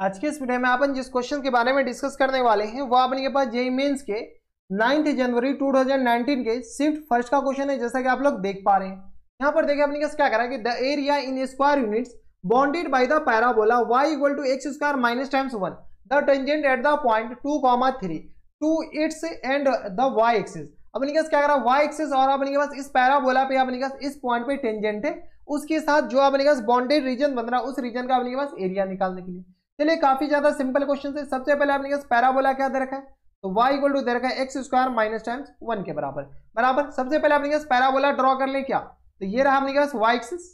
आज के इस वीडियो में अपन जिस क्वेश्चन के बारे में डिस्कस करने वाले हैं वो अपने के पास जेई मेन्स e के नाइन्थ जनवरी 2019 के शिफ्ट फर्स्ट का क्वेश्चन है जैसा कि आप लोग देख पा रहे हैं यहाँ पर देखिए अपने पास क्या करा कि the area in square units bounded by the parabola Y equal to X square minus times one the tangent at the point two comma three two its and the Y axis अपने पास क्या करा Y axis और अपने के पास इस parabola पे अपने पास इस पॉइंट पे टेंजेंट है उसके साथ जो अपने पास बाउंडेड रीजन बन रहा है उस रीजन का अपने पास एरिया निकालने के लिए चलिए काफी ज्यादा सिंपल क्वेश्चन है सबसे पहले आपने पैराबोला क्या दे रखा है तो वाई इक्वल टू दे रखा है X square minus times one के बराबर बराबर सबसे पहले आपने पैराबोला ड्रॉ कर ले क्या तो ये रहा अपने पास वाई एक्सिस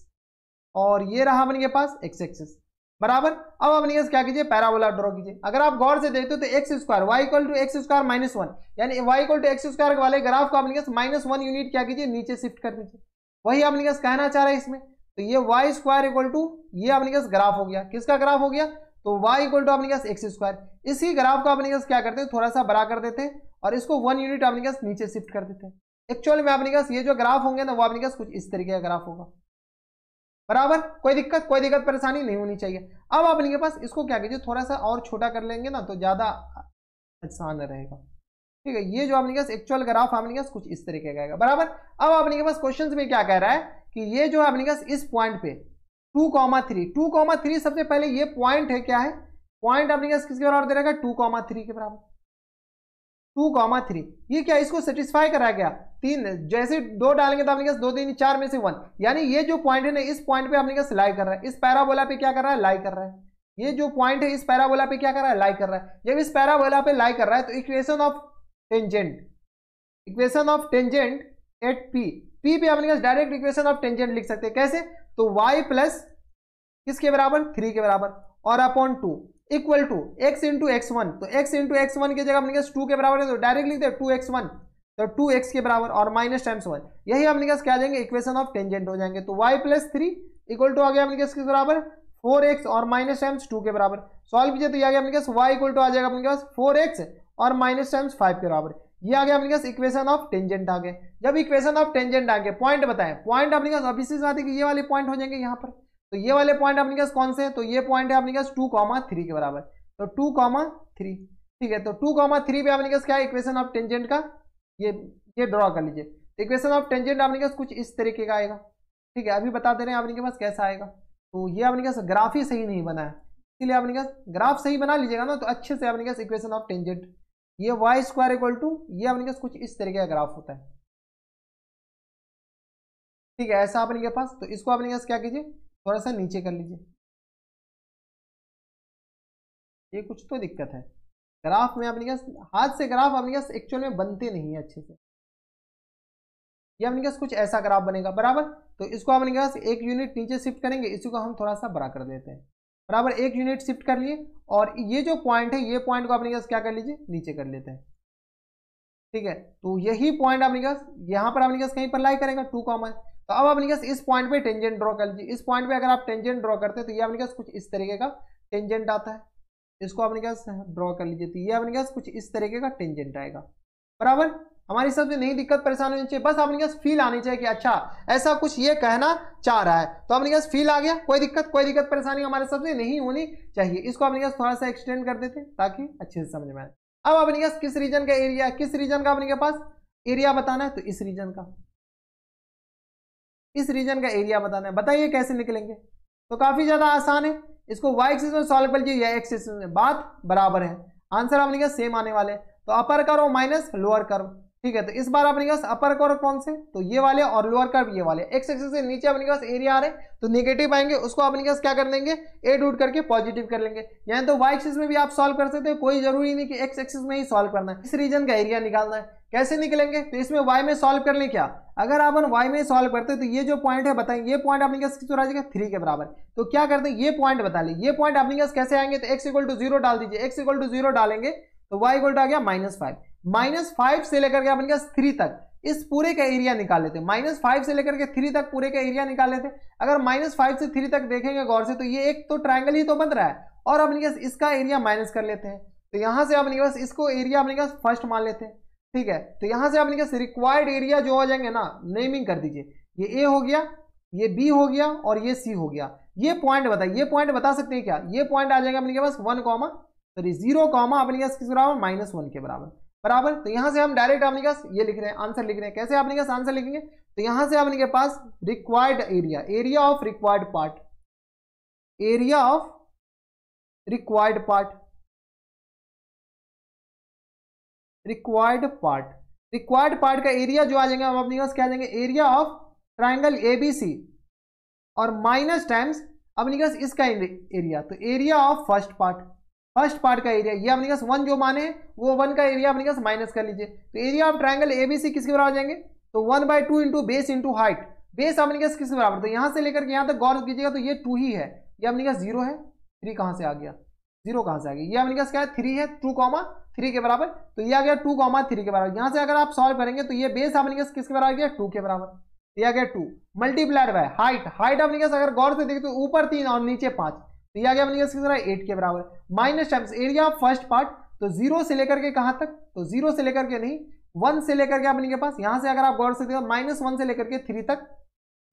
और ये रहा अपने पास एक्स एक्सिस बराबर अब आपने क्या कीजिए पैराबोला ड्रॉ कीजिए अगर आप गौर से देखते हो तो X square Y equal to X square minus one यानी Y equal to X square वाले ग्राफ को अपने माइनस वन यूनिट क्या कीजिए नीचे शिफ्ट कर दीजिए वही अपने कहना चाह रहे हैं इसमें तो ये वाई स्क्वायर इक्वल टू ये अपने ग्राफ हो गया किसका ग्राफ हो गया तो वाई इक्वल टू अपने एक्स स्क्वायर इसी ग्राफ को अपने क्या करते हैं थोड़ा सा बड़ा कर देते हैं और इसको वन यूनिट अपने क्या नीचे शिफ्ट कर देते हैं एक्चुअल में अपने क्या ये जो ग्राफ होंगे ना वो अपने क्या कुछ इस तरीके का ग्राफ होगा बराबर कोई दिक्कत कोई दिक्कत परेशानी नहीं होनी चाहिए अब आप इनके पास इसको क्या कीजिए थोड़ा सा और छोटा कर लेंगे ना तो ज़्यादा आसान रहेगा ठीक है ये जो आपने पास एक्चुअल ग्राफ आपने पास कुछ इस तरीके का आएगा बराबर अब आपने के पास क्वेश्चंस में क्या कह रहा है कि ये जो आपने पास इस पॉइंट पे two comma three two comma three सबसे पहले ये पॉइंट है क्या है पॉइंट आपने किसके बराबर दे रखा है टू कॉमा थ्री के बराबर टू कॉमा थ्री ये क्या इसको सेटिस्फाई करा गया तीन जैसे दो डालेंगे तो आपने दो तीन चार में से वन यानी ये जो पॉइंट है ना इस पॉइंट पे आपने लाई कर रहा है इस पैराबोला पे क्या कर रहा है लाई कर रहा है ये जो पॉइंट है इस पैराबोला पे क्या कर रहा है लाई कर रहा है जब इस पैराबोला पे लाई कर रहा है तो equation of tangent equation of tangent at P P पे आपने डायरेक्ट इक्वेशन ऑफ टेंजेंट लिख सकते हैं कैसे तो y प्लस किसके बराबर थ्री के बराबर और upon two equal to x into x one तो एक्स इंटू एक्स वन की जगह अपने टू के बराबर है तो डायरेक्ट लिखते हैं टू एक्स वन तो टू एक्स के बराबर और माइनस टाइम्स वन यही अपने पास क्या जाएंगे इक्वेशन ऑफ टेंजेंट हो जाएंगे तो y plus three equal to आ गया हमने किसके बराबर फोर एक्स और माइनस टाइम्स टू के बराबर सॉल्व कीजिए तो यह आ गया अपने पास वाई इक्वल टू आ जाएगा अपने पास फोर एक्स और माइनस टाइम्स फाइव के बराबर ये आ गया अपने पास इक्वेशन ऑफ टेंजेंट आ गए जब इक्वेशन ऑफ टेंजेंट आ गए पॉइंट बताएं पॉइंट अपने पास अभी से आते कि ये वाले पॉइंट हो जाएंगे यहाँ पर तो ये वाले पॉइंट अपने पास कौन से है तो ये पॉइंट है अपने पास टू कॉमा थ्री के बराबर तो टू कॉमा थ्री ठीक है तो टू कॉमा थ्री पे अपने पास क्या है इक्वेशन ऑफ टेंजेंट का ये ये ड्रॉ कर लीजिए इक्वेशन ऑफ टेंजेंट अपने पास कुछ इस तरीके का आएगा ठीक है अभी बता दे रहे हैं अपने के पास कैसा आएगा तो ये अपने पास ग्राफ ही सही नहीं बना है इसलिए अपने पास ग्राफ सही बना लीजिएगा ना तो अच्छे से अपने पास इक्वेशन ऑफ टेंजेंट ये वाई स्क्वायर इक्वल टू ये अपने पास कुछ इस तरीके का ग्राफ होता है ठीक है ऐसा अपने के पास तो इसको अपने पास क्या कीजिए थोड़ा सा नीचे कर लीजिए ये कुछ तो दिक्कत है ग्राफ में अपने पास हाथ से ग्राफ अपने पास एक्चुअल में बनते नहीं है अच्छे से ये अपने पास कुछ ऐसा ग्राफ बनेगा बराबर तो इसको अपने पास एक यूनिट नीचे शिफ्ट करेंगे इसी को हम थोड़ा सा बड़ा कर देते हैं बराबर एक यूनिट शिफ्ट कर लिए और ये जो पॉइंट है ये पॉइंट को अपने पास क्या कर लीजिए नीचे कर लेते हैं ठीक है तो यही पॉइंट अपने पास यहाँ पर आप पास कहीं पर लाई करेगा टू कॉमन तो अब अपने पास इस पॉइंट पे टेंजेंट ड्रॉ कर लीजिए इस पॉइंट पे अगर आप टेंजेंट ड्रॉ करते हैं तो ये अपने पास कुछ इस तरीके का टेंजेंट आता है इसको आपने कहा ड्रॉ कर लीजिए तो ये अपने पास कुछ इस तरीके का टेंजेंट आएगा बराबर हमारी सबसे नहीं दिक्कत परेशान होनी चाहिए बस अपने पास फील आनी चाहिए कि अच्छा ऐसा कुछ ये कहना चाह रहा है तो अपने पास फील आ गया कोई दिक्कत कोई दिक्कत परेशानी हमारे सबसे नहीं होनी चाहिए इसको अपने पास थोड़ा सा एक्सटेंड कर देते ताकि अच्छे से समझ में आए अब आपने पास किस रीजन का एरिया किस रीजन का अपने के पास एरिया बताना है तो इस रीजन का इस रीजन का एरिया बताना है बताइए कैसे निकलेंगे तो काफी ज्यादा आसान है इसको वाई एक्सिस में सॉल्व कर लीजिए या एक्सिस में बात बराबर है आंसर आपने कहा सेम आने वाले तो अपर करो माइनस लोअर करो ठीक है तो इस बार अपने पास अपर कर्व कौन से तो ये वाले और लोअर कर्व ये वाले एक्स एक्सिस से नीचे अपने पास एरिया आ रहे तो निगेटिव आएंगे उसको अपने पास क्या कर देंगे ए डूट करके पॉजिटिव कर लेंगे यानी तो वाई एक्सिस में भी आप सॉल्व कर सकते हो कोई जरूरी नहीं कि एक्स एक्सिस में ही सॉल्व करना है इस रीजन का एरिया निकालना है कैसे निकलेंगे तो इसमें वाई में सॉल्व कर लें क्या अगर आप वाई में सॉल्व करते तो ये जो पॉइंट है बताएं ये पॉइंट अपने पास कितना जाएगा थ्री के बराबर तो क्या करते हैं ये पॉइंट बता लें ये पॉइंट अपने पास कैसे आएंगे तो एक्स इक्वल टू जीरो डाल दीजिए एक्स इक्वल टू जीरो डालेंगे तो वाई इक्वल टू आ गया माइनस फाइव माइनस फाइव से लेकर के अपन थ्री तक इस पूरे का एरिया निकाल लेते हैं माइनस फाइव से लेकर के थ्री तक पूरे का एरिया निकाल लेते हैं अगर माइनस फाइव से थ्री तक देखेंगे गौर से तो ये एक तो ट्राइंगल ही तो बन रहा है और अपने पास इसका एरिया माइनस कर लेते हैं तो यहां से अपने पास इसको एरिया अपने पास फर्स्ट मान लेते हैं ठीक है तो यहां से अपने पास रिक्वायर्ड एरिया जो हो जाएंगे ना नेमिंग कर दीजिए ये ए हो गया ये बी हो गया और ये सी हो गया ये पॉइंट बताइए ये पॉइंट बता सकते हैं क्या ये पॉइंट आ जाएगा अपने के पास one comma sorry zero comma अपने पास किस बराबर माइनस वन के बराबर बराबर तो यहां से हम डायरेक्ट आपने का ये लिख रहे हैं आंसर लिख रहे हैं कैसे आपने का आंसर लिखेंगे तो यहां से आपने के पास required area area of required part area of required part required part required part का एरिया जो आ जाएंगे हम अपने पास क्या देंगे एरिया ऑफ ट्राइंगल एबीसी और माइनस टाइम्स अपने पास इसका एरिया तो area of first part first part का एरिया ये अपने पास वन जो माने वो वन का एरिया अपने पास माइनस कर लीजिए तो area of triangle A B C किसके बराबर जाएंगे तो one by two into base into height base अपने पास किसके बराबर तो यहाँ से लेकर के यहाँ तक गौर कीजिएगा तो ये टू ही है ये अपने पास जीरो है थ्री कहाँ से आ गया जीरो कहाँ से आ गया ये अपने पास क्या है थ्री है टू कॉमा थ्री के बराबर तो ये आ गया टू कॉमा थ्री के बराबर यहाँ से अगर आप सॉल्व करेंगे तो ये बेस अपने पास किसके बराबर गया टू के बराबर ये गया two multiplied by height height अपने पास अगर गौर से देखें तो ऊपर तीन और नीचे पांच तो ये आ गया बनेगा इसकी तरह एट के बराबर minus times area first part तो जीरो से लेकर के कहां तक तो जीरो से लेकर के नहीं वन से लेकर के अपने के पास यहां से अगर आप गौर सकते हो माइनस वन से लेकर के थ्री तक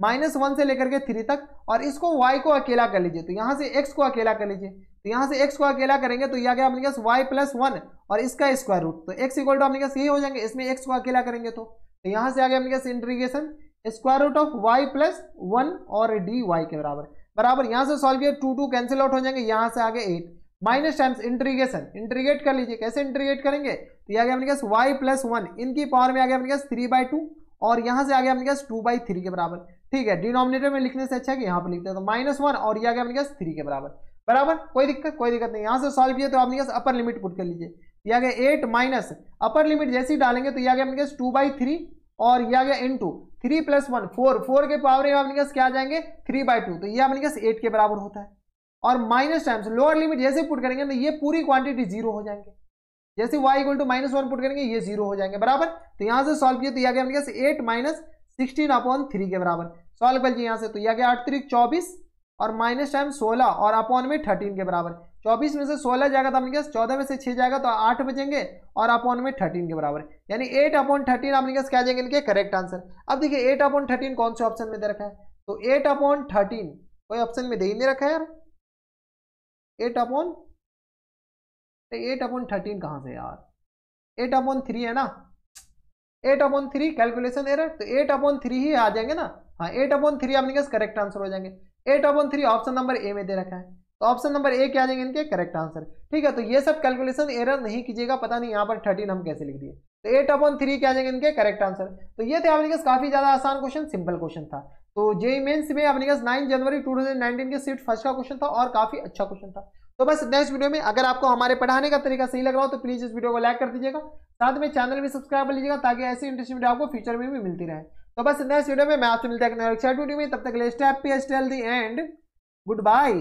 माइनस वन से लेकर के थ्री तक और इसको वाई को अकेला कर लीजिए तो यहां से एक्स को अकेला कर लीजिए तो यहां से एक्स को अकेला करेंगे तो यह गया अपने पास वाई प्लस वन और इसका स्क्वायर रूट तो एक्स इक्वल टू अपने पास यही हो जाएंगे इसमें एक्स को अकेला करेंगे तो, तो यहां से आ गया अपने पास integration square root of y plus one और डी वाई के बराबर बराबर यहां से सॉल्व किया टू टू कैंसिल आउट हो जाएंगे यहां से आगे eight minus times integration integrate कर लीजिए कैसे इंट्रीगेट करेंगे तो ये आ गया अपने गैस वाई प्लस वन इनकी पावर में आ गया अपने गैस थ्री बाई टू और यहाँ से आ गया अपने गैस टू बाई थ्री के बराबर ठीक है डिनोमिनेटर में लिखने से अच्छा है कि यहाँ पर लिखते हैं तो माइनस वन और ये आ गया अपने गैस थ्री के बराबर बराबर कोई दिक्कत कोई दिक्कत नहीं यहाँ से सॉल्व किया तो आपने गैस अपर लिमिट पुट कर लीजिए ये आ गया एट माइनस अपर लिमिट जैसे ही डालेंगे तो ये आ गया अपने गैस टू बाई थ्री और यह आ गया into three plus one four four के पावर में आपके पास क्या जाएंगे थ्री बाई टू तो ये आपके पास एट के बराबर होता है और माइनस टाइम्स लोअर लिमिट जैसे पुट करेंगे तो ये पूरी क्वांटिटी जीरो हो जाएंगे जैसे y equal to minus one put करेंगे ये जीरो हो जाएंगे बराबर तो यहाँ से सॉल्व किया तो यह गया पास eight minus sixteen upon three के बराबर सॉल्व कर यहाँ से तो यह आठ त्रिक चौबीस और माइनस टाइम सोलह और अपॉन में थर्टीन के बराबर चौबीस में से सोलह जाएगा तो आपने क्या चौदह में से छह जाएगा तो आठ बचेंगे और अपॉन में थर्टीन के बराबर यानी एट अपॉन थर्टीन आपने क्या क्या जाएंगे इनके करेक्ट आंसर अब देखिए एट अपॉन थर्टीन कौन से ऑप्शन में दे रखा है तो एट अपॉन थर्टीन कोई ऑप्शन में दे ही नहीं रखा है यार एट अपॉन तो एट अपॉन थर्टीन कहाँ से यार एट अपॉन थ्री है ना eight upon three calculation error तो एट अपॉन थ्री ही आ जाएंगे ना हाँ एट अपॉन थ्री आपने करेक्ट आंसर हो जाएंगे eight upon three option number A में दे रखा है तो ऑप्शन नंबर ए क्या आ जाएंगे इनके करेक्ट आंसर ठीक है तो ये सब कैलकुलेशन एरर नहीं कीजिएगा पता नहीं यहाँ पर थर्टीन हम कैसे लिख दिए तो एट अपॉन थ्री क्या आ जाएंगे इनके करेक्ट आंसर तो ये थे आपके काफी ज्यादा आसान क्वेश्चन सिंपल क्वेश्चन था तो जे मेन्स e में अपने पास 9 जनवरी 2019 के सीट फर्स्ट का क्वेश्चन था और काफी अच्छा क्वेश्चन था तो बस नेक्स्ट वीडियो में अगर आपको हमारे पढ़ाने का तरीका सही लग रहा हो तो प्लीज इस वीडियो को लाइक कर दीजिएगा साथ में चैनल भी सब्सक्राइब कर लीजिएगा ताकि ऐसी इंटरेस्टिंग वीडियो आपको फ्यूचर में भी मिलती रहे तो बस नेक्स्ट वीडियो में मैं आपसे मिलता है तब तक ले स्टेप स्टेल दी एंड गुड बाय